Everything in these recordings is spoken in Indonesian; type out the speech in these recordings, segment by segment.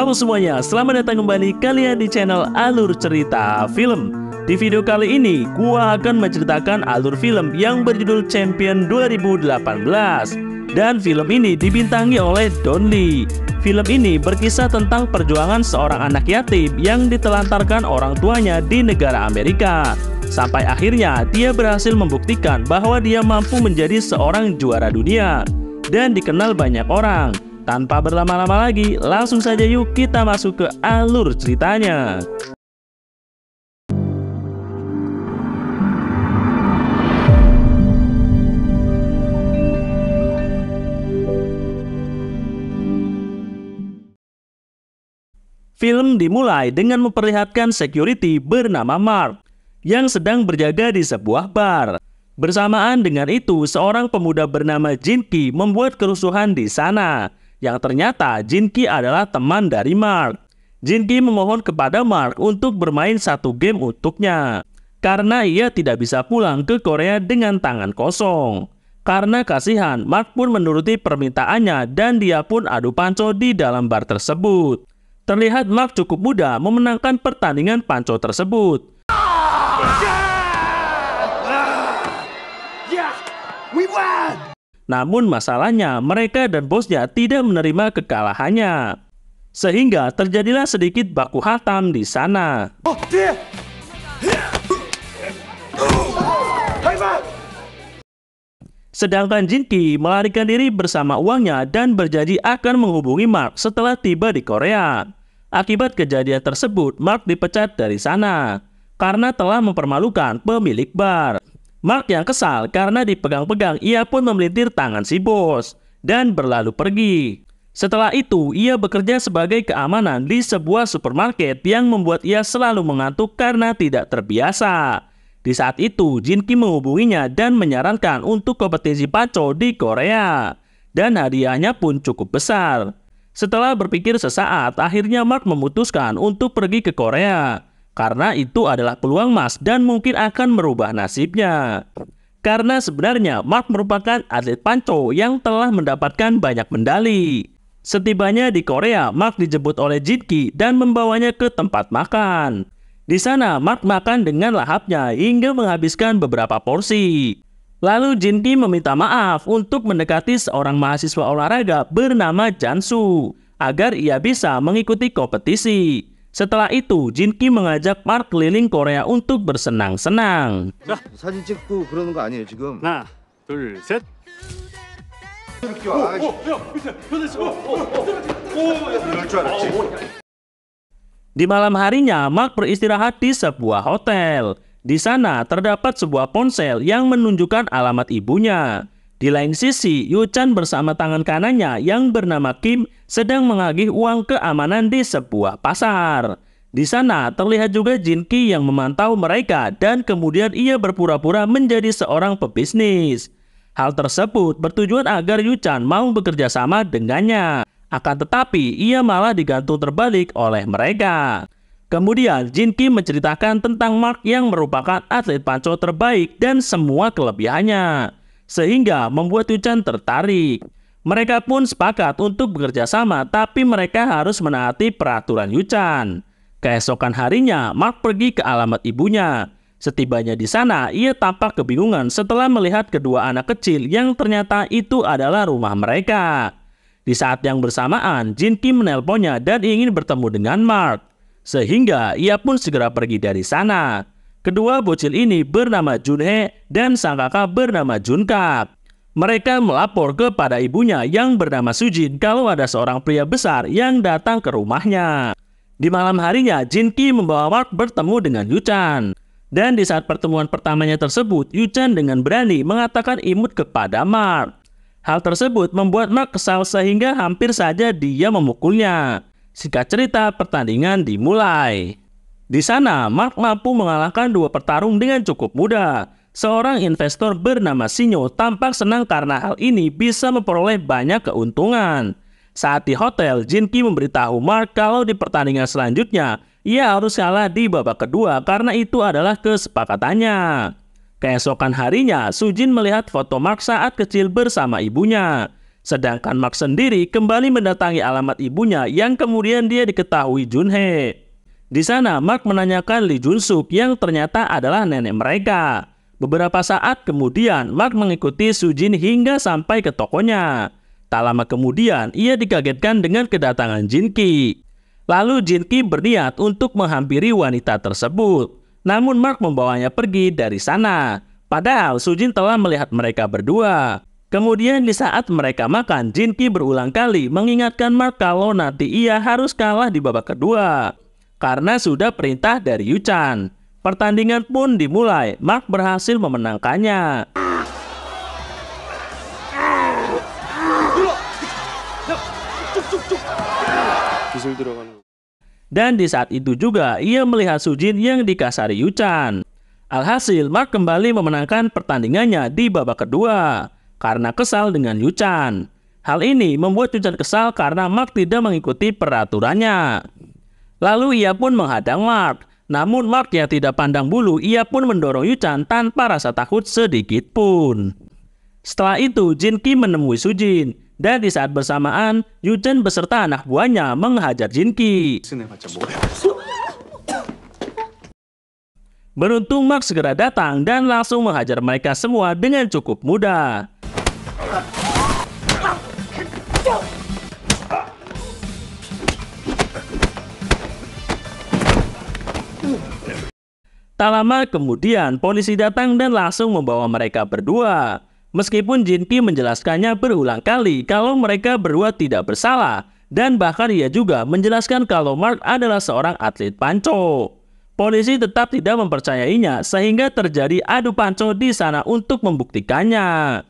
Halo semuanya, selamat datang kembali kalian di channel Alur Cerita Film Di video kali ini, gua akan menceritakan alur film yang berjudul Champion 2018 Dan film ini dibintangi oleh Don Lee Film ini berkisah tentang perjuangan seorang anak yatim yang ditelantarkan orang tuanya di negara Amerika Sampai akhirnya dia berhasil membuktikan bahwa dia mampu menjadi seorang juara dunia Dan dikenal banyak orang tanpa berlama-lama lagi, langsung saja yuk kita masuk ke alur ceritanya. Film dimulai dengan memperlihatkan security bernama Mark yang sedang berjaga di sebuah bar. Bersamaan dengan itu, seorang pemuda bernama Jinki membuat kerusuhan di sana yang ternyata Jinki adalah teman dari Mark. Jinki memohon kepada Mark untuk bermain satu game untuknya, karena ia tidak bisa pulang ke Korea dengan tangan kosong. Karena kasihan, Mark pun menuruti permintaannya dan dia pun adu panco di dalam bar tersebut. Terlihat Mark cukup mudah memenangkan pertandingan panco tersebut. Ah! Namun masalahnya mereka dan bosnya tidak menerima kekalahannya. Sehingga terjadilah sedikit baku hatam di sana. Oh, Jin Sedangkan Jinki melarikan diri bersama uangnya dan berjanji akan menghubungi Mark setelah tiba di Korea. Akibat kejadian tersebut, Mark dipecat dari sana karena telah mempermalukan pemilik bar. Mark yang kesal karena dipegang-pegang ia pun memelintir tangan si bos dan berlalu pergi. Setelah itu, ia bekerja sebagai keamanan di sebuah supermarket yang membuat ia selalu mengantuk karena tidak terbiasa. Di saat itu, Jin Kim menghubunginya dan menyarankan untuk kompetisi paco di Korea. Dan hadiahnya pun cukup besar. Setelah berpikir sesaat, akhirnya Mark memutuskan untuk pergi ke Korea. Karena itu adalah peluang emas dan mungkin akan merubah nasibnya. Karena sebenarnya Mark merupakan atlet panco yang telah mendapatkan banyak medali. Setibanya di Korea, Mark dijemput oleh Jitki dan membawanya ke tempat makan. Di sana, Mark makan dengan lahapnya hingga menghabiskan beberapa porsi. Lalu Jinki meminta maaf untuk mendekati seorang mahasiswa olahraga bernama Jansu agar ia bisa mengikuti kompetisi. Setelah itu, Jin Ki mengajak Park keliling Korea untuk bersenang-senang. Di malam harinya, Mark beristirahat di sebuah hotel. Di sana terdapat sebuah ponsel yang menunjukkan alamat ibunya. Di lain sisi, Yu Chan bersama tangan kanannya yang bernama Kim sedang mengagih uang keamanan di sebuah pasar. Di sana terlihat juga Jin Ki yang memantau mereka dan kemudian ia berpura-pura menjadi seorang pebisnis. Hal tersebut bertujuan agar Yu Chan mau bekerja sama dengannya. Akan tetapi, ia malah digantung terbalik oleh mereka. Kemudian, Jin Ki menceritakan tentang Mark yang merupakan atlet panco terbaik dan semua kelebihannya sehingga membuat Yuchen tertarik. Mereka pun sepakat untuk bekerja sama, tapi mereka harus menaati peraturan Yuchan. Keesokan harinya, Mark pergi ke alamat ibunya. Setibanya di sana, ia tampak kebingungan setelah melihat kedua anak kecil yang ternyata itu adalah rumah mereka. Di saat yang bersamaan, Jin Kim menelponnya dan ingin bertemu dengan Mark. Sehingga ia pun segera pergi dari sana. Kedua bocil ini bernama Junhe dan sang kakak bernama Junkak. Mereka melapor kepada ibunya yang bernama Sujin kalau ada seorang pria besar yang datang ke rumahnya. Di malam harinya, Jin Ki membawa Mark bertemu dengan Yuchan. Dan di saat pertemuan pertamanya tersebut, Yuchan dengan berani mengatakan imut kepada Mark. Hal tersebut membuat Mark kesal sehingga hampir saja dia memukulnya. Singkat cerita, pertandingan dimulai. Di sana, Mark mampu mengalahkan dua pertarung dengan cukup mudah. Seorang investor bernama Sinyo tampak senang karena hal ini bisa memperoleh banyak keuntungan. Saat di hotel, Jinki memberitahu Mark kalau di pertandingan selanjutnya, ia harus kalah di babak kedua karena itu adalah kesepakatannya. Keesokan harinya, Sujin melihat foto Mark saat kecil bersama ibunya. Sedangkan Mark sendiri kembali mendatangi alamat ibunya yang kemudian dia diketahui Junhei. Di sana, Mark menanyakan Lee Jun Suk yang ternyata adalah nenek mereka. Beberapa saat kemudian, Mark mengikuti Su Jin hingga sampai ke tokonya. Tak lama kemudian, ia dikagetkan dengan kedatangan Jin Ki. Lalu Jin Ki berniat untuk menghampiri wanita tersebut. Namun Mark membawanya pergi dari sana. Padahal Su Jin telah melihat mereka berdua. Kemudian di saat mereka makan, Jin Ki berulang kali mengingatkan Mark kalau nanti ia harus kalah di babak kedua karena sudah perintah dari Yuchan. Pertandingan pun dimulai, Mark berhasil memenangkannya. Dan di saat itu juga ia melihat Sujin yang dikasari Yuchan. Alhasil Mark kembali memenangkan pertandingannya di babak kedua karena kesal dengan Yuchan. Hal ini membuat Yuchan kesal karena Mark tidak mengikuti peraturannya. Lalu ia pun menghadang Mark. Namun Mark yang tidak pandang bulu, ia pun mendorong Yuchan tanpa rasa takut sedikit pun. Setelah itu, Jin Ki menemui Su Jin Dan di saat bersamaan, Yuchan beserta anak buahnya menghajar Jin Ki. Beruntung Mark segera datang dan langsung menghajar mereka semua dengan cukup mudah. Tak lama kemudian, polisi datang dan langsung membawa mereka berdua. Meskipun Ki menjelaskannya berulang kali kalau mereka berdua tidak bersalah, dan bahkan ia juga menjelaskan kalau Mark adalah seorang atlet panco. Polisi tetap tidak mempercayainya sehingga terjadi adu panco di sana untuk membuktikannya.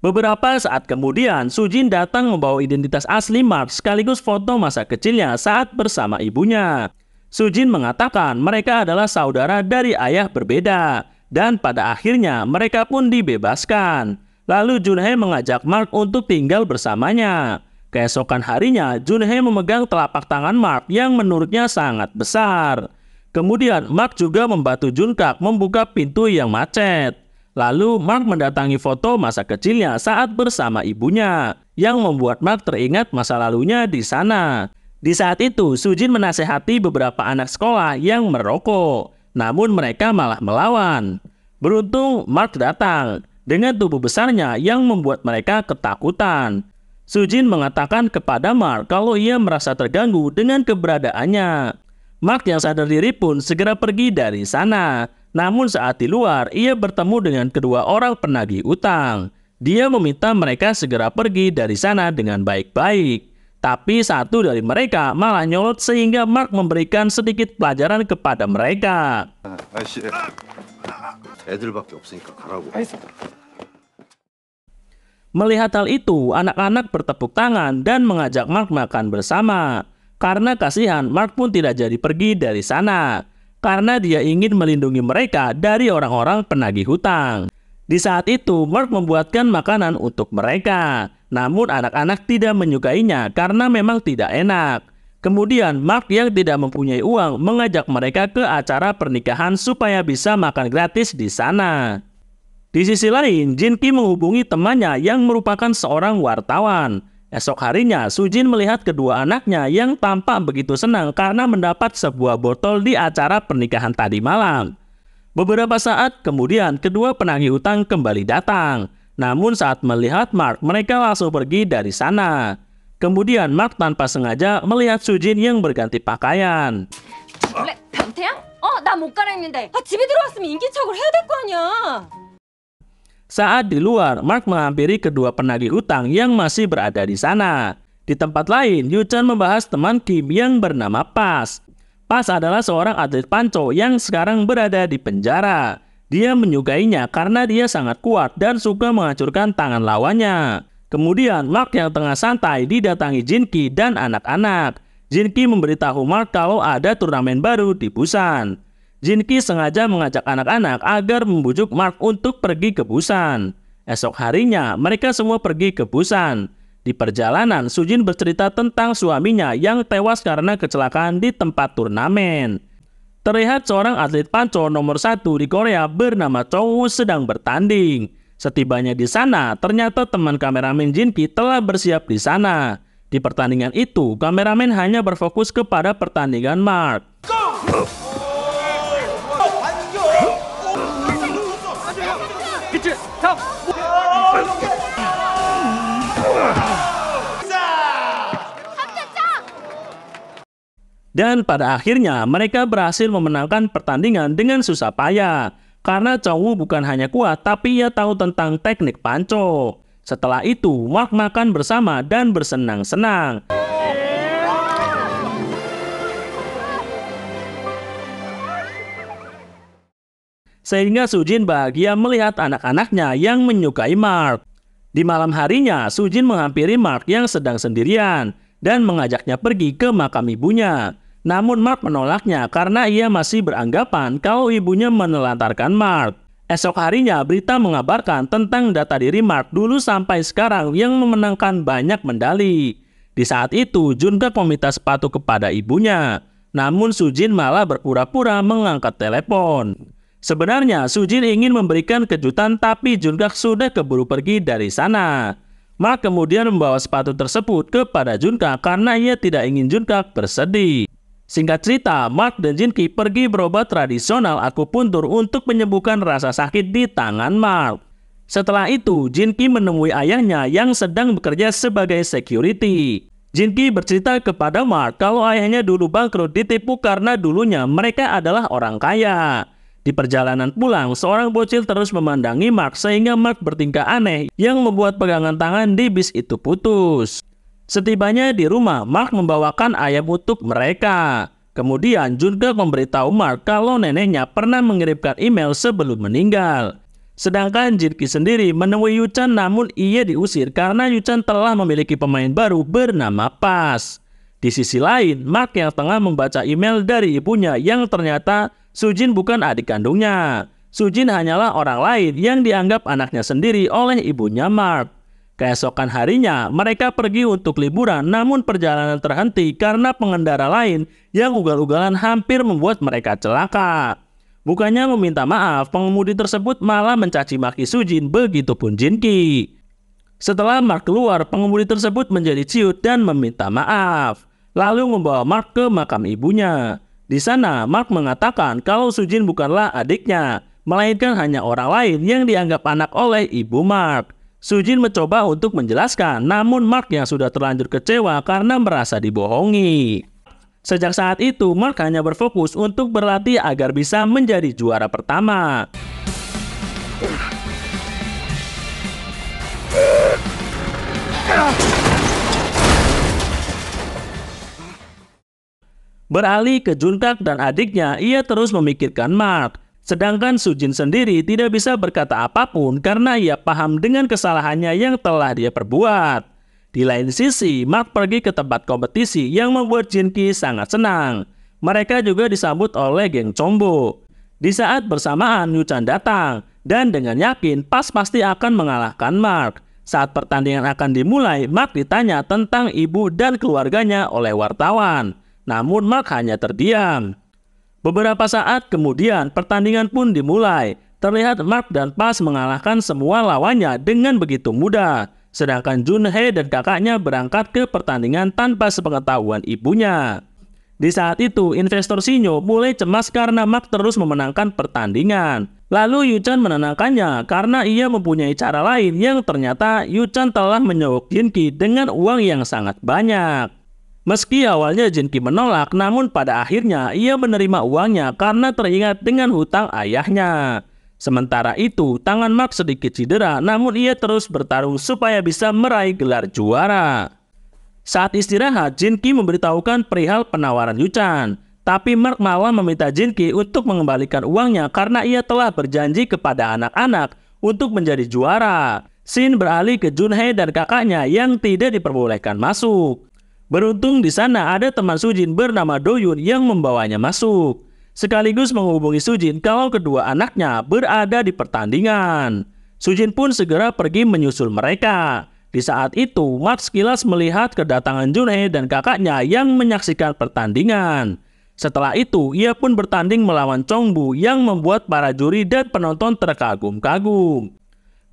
Beberapa saat kemudian, Sujin datang membawa identitas asli Mark sekaligus foto masa kecilnya saat bersama ibunya. Sujin mengatakan mereka adalah saudara dari ayah berbeda, dan pada akhirnya mereka pun dibebaskan. Lalu Junhae mengajak Mark untuk tinggal bersamanya. Keesokan harinya, Junhae memegang telapak tangan Mark yang menurutnya sangat besar. Kemudian, Mark juga membantu Junkak membuka pintu yang macet. Lalu Mark mendatangi foto masa kecilnya saat bersama ibunya, yang membuat Mark teringat masa lalunya di sana. Di saat itu, Sujin menasehati beberapa anak sekolah yang merokok, namun mereka malah melawan. Beruntung Mark datang dengan tubuh besarnya yang membuat mereka ketakutan. Sujin mengatakan kepada Mark kalau ia merasa terganggu dengan keberadaannya. Mark yang sadar diri pun segera pergi dari sana namun saat di luar, ia bertemu dengan kedua orang penagih utang. Dia meminta mereka segera pergi dari sana dengan baik-baik. Tapi satu dari mereka malah nyolot sehingga Mark memberikan sedikit pelajaran kepada mereka. Melihat hal itu, anak-anak bertepuk tangan dan mengajak Mark makan bersama. Karena kasihan, Mark pun tidak jadi pergi dari sana karena dia ingin melindungi mereka dari orang-orang penagih hutang. Di saat itu, Mark membuatkan makanan untuk mereka. Namun anak-anak tidak menyukainya karena memang tidak enak. Kemudian Mark yang tidak mempunyai uang mengajak mereka ke acara pernikahan supaya bisa makan gratis di sana. Di sisi lain, Jinki menghubungi temannya yang merupakan seorang wartawan. Esok harinya, Sujin melihat kedua anaknya yang tampak begitu senang karena mendapat sebuah botol di acara pernikahan tadi malam. Beberapa saat kemudian, kedua penagih utang kembali datang. Namun saat melihat Mark, mereka langsung pergi dari sana. Kemudian Mark tanpa sengaja melihat Sujin yang berganti pakaian. Oh, saat di luar, Mark menghampiri kedua penagih utang yang masih berada di sana. Di tempat lain, Yuchan membahas teman Kim yang bernama Pas. Pas adalah seorang atlet panco yang sekarang berada di penjara. Dia menyukainya karena dia sangat kuat dan suka menghancurkan tangan lawannya. Kemudian, Mark yang tengah santai didatangi Jin Ki dan anak-anak. Jin Ki memberitahu Mark kalau ada turnamen baru di Busan. Jinki sengaja mengajak anak-anak agar membujuk Mark untuk pergi ke Busan. Esok harinya, mereka semua pergi ke Busan. Di perjalanan, Sujin bercerita tentang suaminya yang tewas karena kecelakaan di tempat turnamen. Terlihat seorang atlet panco nomor satu di Korea bernama Chow sedang bertanding. Setibanya di sana, ternyata teman kameramen Jinki telah bersiap di sana. Di pertandingan itu, kameramen hanya berfokus kepada pertandingan Mark. Go! Dan pada akhirnya mereka berhasil memenangkan pertandingan dengan susah payah karena Chongwu bukan hanya kuat tapi ia tahu tentang teknik panco. Setelah itu, Mark makan bersama dan bersenang-senang. sehingga Sujin bahagia melihat anak-anaknya yang menyukai Mark. Di malam harinya, Sujin menghampiri Mark yang sedang sendirian dan mengajaknya pergi ke makam ibunya. Namun Mark menolaknya karena ia masih beranggapan kalau ibunya menelantarkan Mark. Esok harinya, berita mengabarkan tentang data diri Mark dulu sampai sekarang yang memenangkan banyak medali. Di saat itu, Junka meminta sepatu kepada ibunya. Namun Sujin malah berpura-pura mengangkat telepon. Sebenarnya Sujin ingin memberikan kejutan tapi Junkak sudah keburu pergi dari sana. Ma kemudian membawa sepatu tersebut kepada Junkak karena ia tidak ingin Junkak bersedih. Singkat cerita, Mark dan Jin Ki pergi berobat tradisional akupuntur untuk menyembuhkan rasa sakit di tangan Mark. Setelah itu, Jin Ki menemui ayahnya yang sedang bekerja sebagai security. Jin Ki bercerita kepada Mark kalau ayahnya dulu bangkrut ditipu karena dulunya mereka adalah orang kaya. Di perjalanan pulang, seorang bocil terus memandangi Mark sehingga Mark bertingkah aneh yang membuat pegangan tangan di bis itu putus. Setibanya di rumah, Mark membawakan ayam untuk mereka. Kemudian Junge memberitahu Mark kalau neneknya pernah mengirimkan email sebelum meninggal. Sedangkan Jirki sendiri menemui Yuchan namun ia diusir karena Yuchan telah memiliki pemain baru bernama Pas. Di sisi lain, Mark yang tengah membaca email dari ibunya yang ternyata Sujin bukan adik kandungnya. Sujin hanyalah orang lain yang dianggap anaknya sendiri oleh ibunya Mark. Keesokan harinya, mereka pergi untuk liburan namun perjalanan terhenti karena pengendara lain yang ugal-ugalan hampir membuat mereka celaka. Bukannya meminta maaf, pengemudi tersebut malah mencaci maki Sujin begitu pun Jinki. Setelah Mark keluar, pengemudi tersebut menjadi ciut dan meminta maaf. Lalu membawa Mark ke makam ibunya. Di sana, Mark mengatakan kalau Sujin bukanlah adiknya, melainkan hanya orang lain yang dianggap anak oleh ibu Mark. Sujin mencoba untuk menjelaskan, namun Mark yang sudah terlanjur kecewa karena merasa dibohongi. Sejak saat itu, Mark hanya berfokus untuk berlatih agar bisa menjadi juara pertama. Ah! Beralih ke Juntak dan adiknya, ia terus memikirkan Mark. Sedangkan Sujin sendiri tidak bisa berkata apapun karena ia paham dengan kesalahannya yang telah dia perbuat. Di lain sisi, Mark pergi ke tempat kompetisi yang membuat Jinki sangat senang. Mereka juga disambut oleh geng Combo. Di saat bersamaan, Chan datang dan dengan yakin Pas pasti akan mengalahkan Mark. Saat pertandingan akan dimulai, Mark ditanya tentang ibu dan keluarganya oleh wartawan. Namun Mark hanya terdiam. Beberapa saat kemudian pertandingan pun dimulai. Terlihat Mark dan Pas mengalahkan semua lawannya dengan begitu mudah. Sedangkan Jun Junhei dan kakaknya berangkat ke pertandingan tanpa sepengetahuan ibunya. Di saat itu, investor Sinyo mulai cemas karena Mark terus memenangkan pertandingan. Lalu Chan menenangkannya karena ia mempunyai cara lain yang ternyata Chan telah menyogok Ki dengan uang yang sangat banyak. Meski awalnya Jinki menolak, namun pada akhirnya ia menerima uangnya karena teringat dengan hutang ayahnya. Sementara itu, tangan Mark sedikit cedera, namun ia terus bertarung supaya bisa meraih gelar juara. Saat istirahat, Jinki memberitahukan perihal penawaran Yuchan. Tapi Mark malah meminta Jinki untuk mengembalikan uangnya karena ia telah berjanji kepada anak-anak untuk menjadi juara. Sin beralih ke Junhei dan kakaknya yang tidak diperbolehkan masuk. Beruntung di sana ada teman Sujin bernama Doyun yang membawanya masuk. Sekaligus menghubungi Sujin kalau kedua anaknya berada di pertandingan. Sujin pun segera pergi menyusul mereka. Di saat itu, Mark sekilas melihat kedatangan Junhae dan kakaknya yang menyaksikan pertandingan. Setelah itu, ia pun bertanding melawan Chongbu yang membuat para juri dan penonton terkagum-kagum.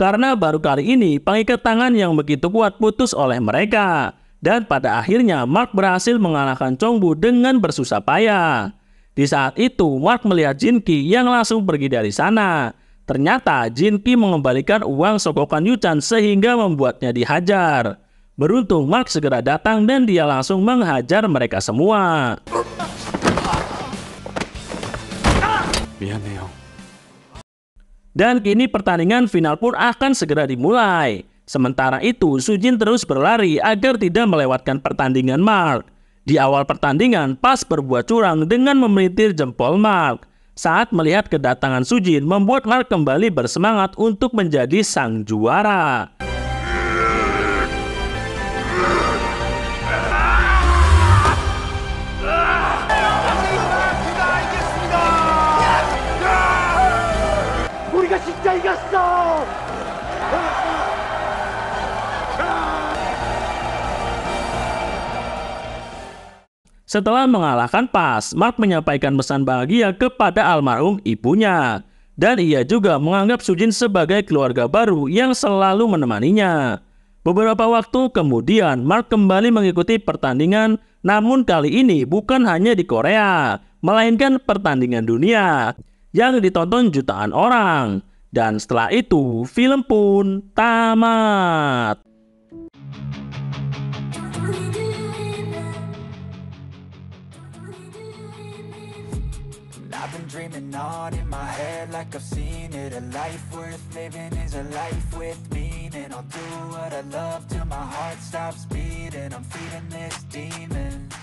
Karena baru kali ini, pengikat tangan yang begitu kuat putus oleh mereka. Dan pada akhirnya Mark berhasil mengalahkan Chongbu dengan bersusah payah. Di saat itu Mark melihat Jin Ki yang langsung pergi dari sana. Ternyata Jin Ki mengembalikan uang sokokan Yuchan sehingga membuatnya dihajar. Beruntung Mark segera datang dan dia langsung menghajar mereka semua. Dan kini pertandingan final pun akan segera dimulai. Sementara itu, Sujin terus berlari agar tidak melewatkan pertandingan Mark. Di awal pertandingan, Pas berbuat curang dengan memelitir jempol Mark. Saat melihat kedatangan Sujin, membuat Mark kembali bersemangat untuk menjadi sang juara. Setelah mengalahkan Pas, Mark menyampaikan pesan bahagia kepada almarhum ibunya. Dan ia juga menganggap Sujin sebagai keluarga baru yang selalu menemaninya. Beberapa waktu kemudian, Mark kembali mengikuti pertandingan, namun kali ini bukan hanya di Korea, melainkan pertandingan dunia yang ditonton jutaan orang. Dan setelah itu, film pun tamat. dreaming on in my head like I've seen it A life worth living is a life with meaning I'll do what I love till my heart stops beating I'm feeding this demon